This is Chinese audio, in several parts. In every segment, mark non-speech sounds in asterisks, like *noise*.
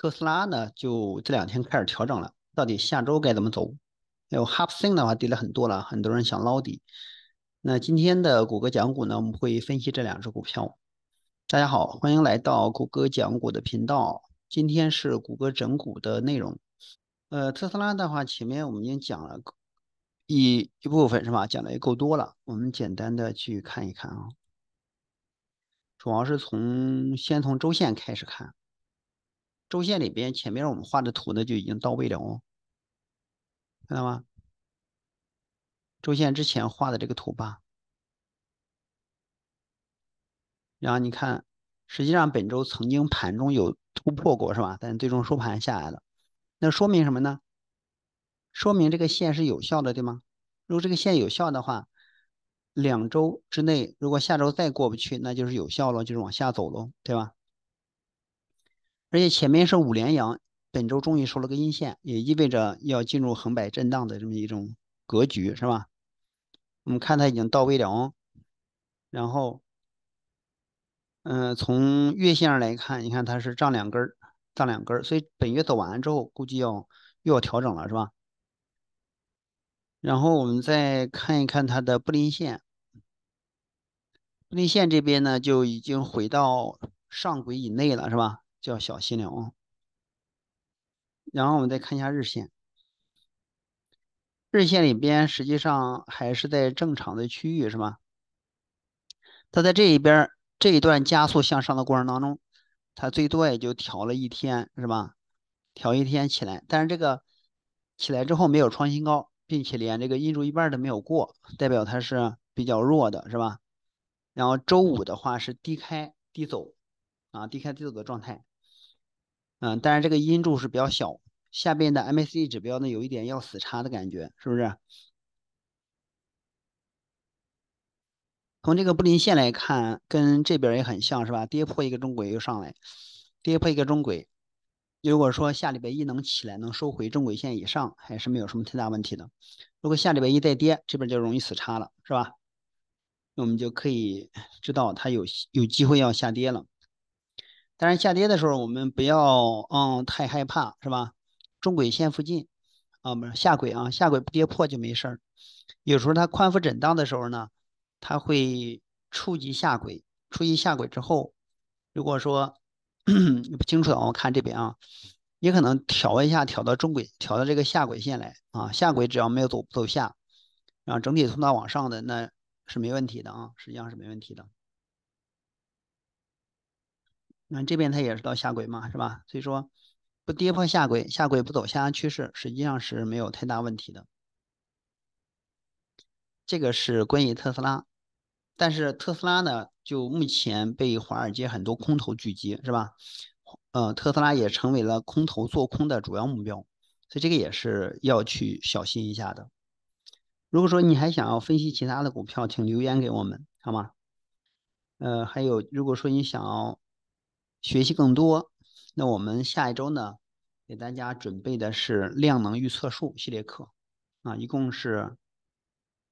特斯拉呢，就这两天开始调整了，到底下周该怎么走？还有 h HUBSING 的话跌了很多了，很多人想捞底。那今天的谷歌讲股呢，我们会分析这两只股票。大家好，欢迎来到谷歌讲股的频道。今天是谷歌整股的内容。呃，特斯拉的话，前面我们已经讲了一一部分，是吧？讲的也够多了，我们简单的去看一看啊。主要是从先从周线开始看。周线里边，前面我们画的图呢就已经到位了哦，看到吗？周线之前画的这个图吧，然后你看，实际上本周曾经盘中有突破过是吧？但最终收盘下来了，那说明什么呢？说明这个线是有效的对吗？如果这个线有效的话，两周之内如果下周再过不去，那就是有效了，就是往下走喽，对吧？而且前面是五连阳，本周终于收了个阴线，也意味着要进入横摆震荡的这么一种格局，是吧？我们看它已经到位了哦。然后，嗯，从月线上来看，你看它是涨两根儿，涨两根儿，所以本月走完之后，估计要又要调整了，是吧？然后我们再看一看它的布林线，布林线这边呢就已经回到上轨以内了，是吧？要小心点哦。然后我们再看一下日线，日线里边实际上还是在正常的区域，是吧？它在这一边这一段加速向上的过程当中，它最多也就调了一天，是吧？调一天起来，但是这个起来之后没有创新高，并且连这个阴烛一半都没有过，代表它是比较弱的，是吧？然后周五的话是低开低走啊，低开低走的状态。嗯，但是这个阴柱是比较小，下边的 MACD 指标呢，有一点要死叉的感觉，是不是？从这个布林线来看，跟这边也很像，是吧？跌破一个中轨又上来，跌破一个中轨。如果说下礼拜一能起来，能收回中轨线以上，还是没有什么太大问题的。如果下礼拜一再跌，这边就容易死叉了，是吧？那我们就可以知道它有有机会要下跌了。但是下跌的时候，我们不要嗯太害怕，是吧？中轨线附近啊，不是下轨啊，下轨不跌破就没事儿。有时候它宽幅震荡的时候呢，它会触及下轨，触及下轨之后，如果说 *clears throat* 不清楚的我看这边啊，也可能调一下，调到中轨，调到这个下轨线来啊。下轨只要没有走走下，然后整体通道往上的，那是没问题的啊，实际上是没问题的。那这边它也是到下轨嘛，是吧？所以说不跌破下轨，下轨不走下降趋势，实际上是没有太大问题的。这个是关于特斯拉，但是特斯拉呢，就目前被华尔街很多空头聚集，是吧？呃，特斯拉也成为了空头做空的主要目标，所以这个也是要去小心一下的。如果说你还想要分析其他的股票，请留言给我们，好吗？呃，还有，如果说你想要。学习更多，那我们下一周呢，给大家准备的是量能预测术系列课，啊，一共是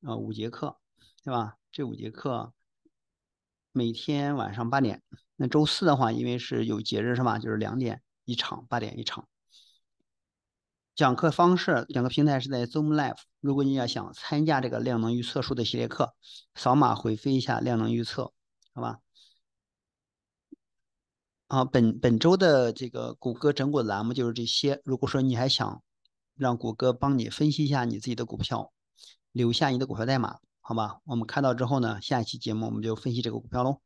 呃五节课，对吧？这五节课每天晚上八点，那周四的话，因为是有节日是吧？就是两点一场，八点一场。讲课方式讲课平台是在 Zoom Live，如果你要想参加这个量能预测术的系列课，扫码回复一下“量能预测”，好吧？啊，本本周的这个谷歌整股栏目就是这些。如果说你还想让谷歌帮你分析一下你自己的股票，留下你的股票代码，好吧？我们看到之后呢，下一期节目我们就分析这个股票喽。